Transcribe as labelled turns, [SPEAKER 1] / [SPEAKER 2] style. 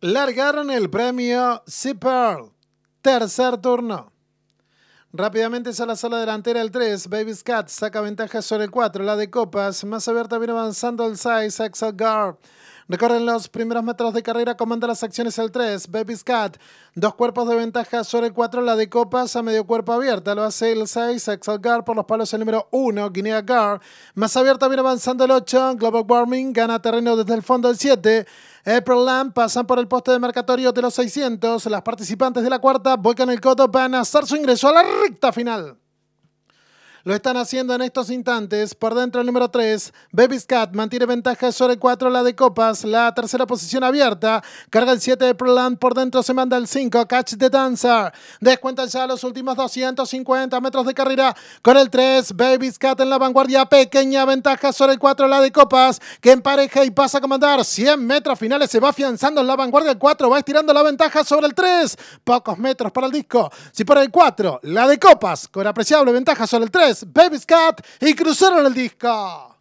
[SPEAKER 1] largaron el premio c tercer turno. Rápidamente sale a la sala delantera el 3, Baby Cat saca ventaja sobre el 4, la de copas, más abierta viene avanzando el 6, Axel Guard. Recorren los primeros metros de carrera, comanda las acciones el 3, Baby Scott. Dos cuerpos de ventaja sobre el 4, la de Copas a medio cuerpo abierta. Lo hace el 6, Gar por los palos el número 1, Guinea Gar. Más abierta viene avanzando el 8, Global Warming gana terreno desde el fondo el 7. April Lamb pasan por el poste de marcatorio de los 600. Las participantes de la cuarta vuelcan el coto a hacer su ingreso a la recta final. Lo están haciendo en estos instantes. Por dentro el número 3, Baby Cat mantiene ventaja sobre el 4, la de Copas. La tercera posición abierta. Carga el 7 de Proland. Por dentro se manda el 5, Catch the Dancer. Descuentan ya los últimos 250 metros de carrera con el 3, Baby Cat en la vanguardia. Pequeña ventaja sobre el 4, la de Copas, que empareja y pasa a comandar. 100 metros finales se va afianzando en la vanguardia. El 4 va estirando la ventaja sobre el 3. Pocos metros para el disco. Si por el 4, la de Copas, con apreciable ventaja sobre el 3. Baby Scott y cruzaron el disco.